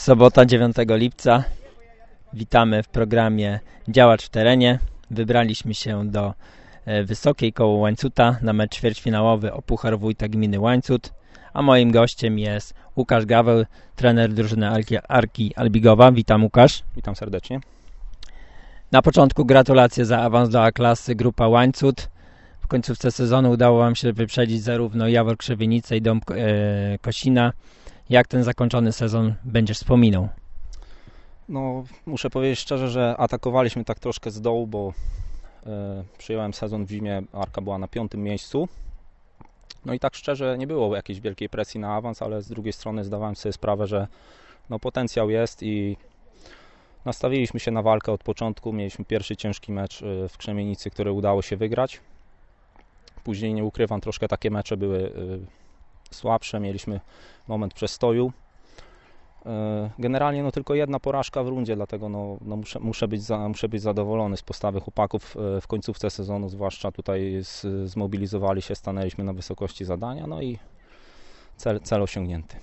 Sobota 9 lipca. Witamy w programie Działacz w terenie. Wybraliśmy się do e, Wysokiej koło Łańcuta na mecz ćwierćfinałowy o Puchar Wójta Gminy Łańcut. A moim gościem jest Łukasz Gaweł, trener drużyny Arki, Arki Albigowa. Witam Łukasz. Witam serdecznie. Na początku gratulacje za awans do A-klasy Grupa Łańcut. W końcówce sezonu udało Wam się wyprzedzić zarówno Jawor Krzewienice i Dom e, Kosina. Jak ten zakończony sezon będziesz wspominał? No, muszę powiedzieć szczerze, że atakowaliśmy tak troszkę z dołu, bo y, przyjąłem sezon w zimie, Arka była na piątym miejscu. No i tak szczerze nie było jakiejś wielkiej presji na awans, ale z drugiej strony zdawałem sobie sprawę, że no, potencjał jest i nastawiliśmy się na walkę od początku. Mieliśmy pierwszy ciężki mecz e, w Krzemienicy, który udało się wygrać. Później nie ukrywam, troszkę takie mecze były y, słabsze, mieliśmy moment przestoju. E, generalnie no tylko jedna porażka w rundzie, dlatego no, no muszę, muszę, być za, muszę być zadowolony z postawy chłopaków e, w końcówce sezonu, zwłaszcza tutaj z, zmobilizowali się, stanęliśmy na wysokości zadania, no i cel, cel osiągnięty.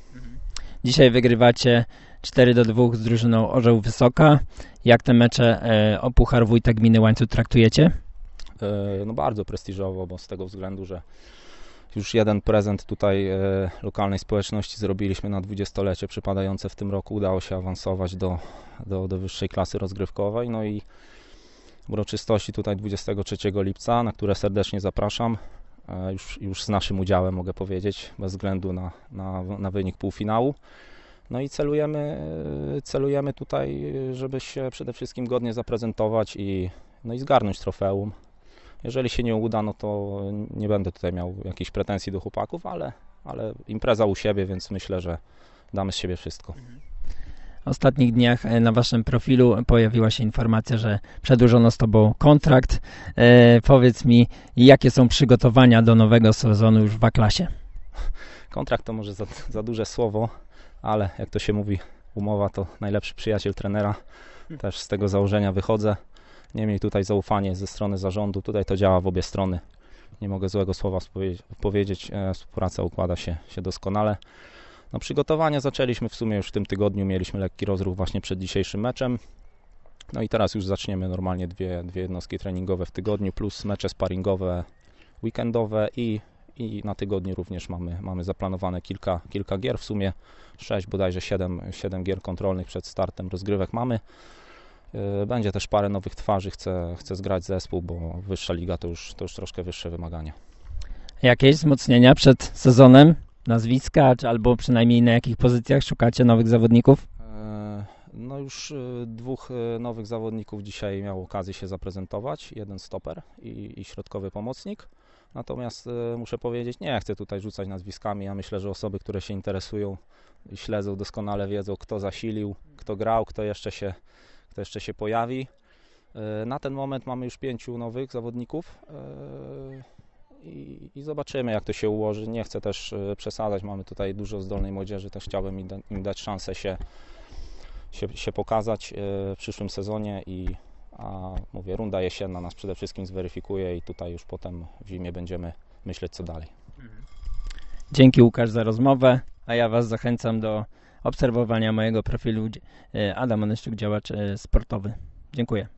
Dzisiaj wygrywacie 4 do 2 z drużyną Orzeł Wysoka. Jak te mecze e, o Puchar Wójta Gminy Łańcuch traktujecie? No bardzo prestiżowo, bo z tego względu, że już jeden prezent tutaj e, lokalnej społeczności zrobiliśmy na dwudziestolecie przypadające w tym roku. Udało się awansować do, do, do wyższej klasy rozgrywkowej. No i uroczystości tutaj 23 lipca, na które serdecznie zapraszam. E, już, już z naszym udziałem mogę powiedzieć, bez względu na, na, na wynik półfinału. No i celujemy, e, celujemy tutaj, żeby się przede wszystkim godnie zaprezentować i, no i zgarnąć trofeum. Jeżeli się nie uda, no to nie będę tutaj miał jakichś pretensji do chłopaków, ale, ale impreza u siebie, więc myślę, że damy z siebie wszystko. W ostatnich dniach e, na waszym profilu pojawiła się informacja, że przedłużono z tobą kontrakt. E, powiedz mi, jakie są przygotowania do nowego sezonu już w A-klasie? Kontrakt to może za, za duże słowo, ale jak to się mówi, umowa to najlepszy przyjaciel trenera. Hmm. Też z tego założenia wychodzę. Niemniej tutaj zaufanie ze strony zarządu, tutaj to działa w obie strony. Nie mogę złego słowa powiedzieć, e, współpraca układa się, się doskonale. No, przygotowania zaczęliśmy w sumie już w tym tygodniu, mieliśmy lekki rozruch właśnie przed dzisiejszym meczem. No i teraz już zaczniemy normalnie dwie, dwie jednostki treningowe w tygodniu, plus mecze sparingowe weekendowe i, i na tygodniu również mamy, mamy zaplanowane kilka, kilka gier, w sumie 6 bodajże siedem 7 gier kontrolnych przed startem rozgrywek mamy. E, będzie też parę nowych twarzy, chcę, chcę zgrać zespół, bo wyższa liga to już, to już troszkę wyższe wymagania. Jakieś wzmocnienia przed sezonem? Nazwiska, czy albo przynajmniej na jakich pozycjach szukacie nowych zawodników? E, no już e, dwóch nowych zawodników dzisiaj miało okazję się zaprezentować. Jeden stoper i, i środkowy pomocnik. Natomiast muszę powiedzieć, nie chcę tutaj rzucać nazwiskami. Ja myślę, że osoby, które się interesują i śledzą doskonale wiedzą, kto zasilił, kto grał, kto jeszcze się to jeszcze się pojawi. E, na ten moment mamy już pięciu nowych zawodników e, i, zobaczymy, jak to się ułoży. Nie chcę też e, przesadzać, mamy tutaj dużo zdolnej młodzieży, też chciałbym im, dać szansę się, się, się pokazać w przyszłym sezonie i a mówię, runda jesienna nas przede wszystkim zweryfikuje i tutaj już potem w zimie będziemy myśleć co dalej. Dzięki Łukasz za rozmowę, a ja Was zachęcam do obserwowania mojego profilu e, Adam Onyszczuk, działacz e, sportowy. Dziękuję.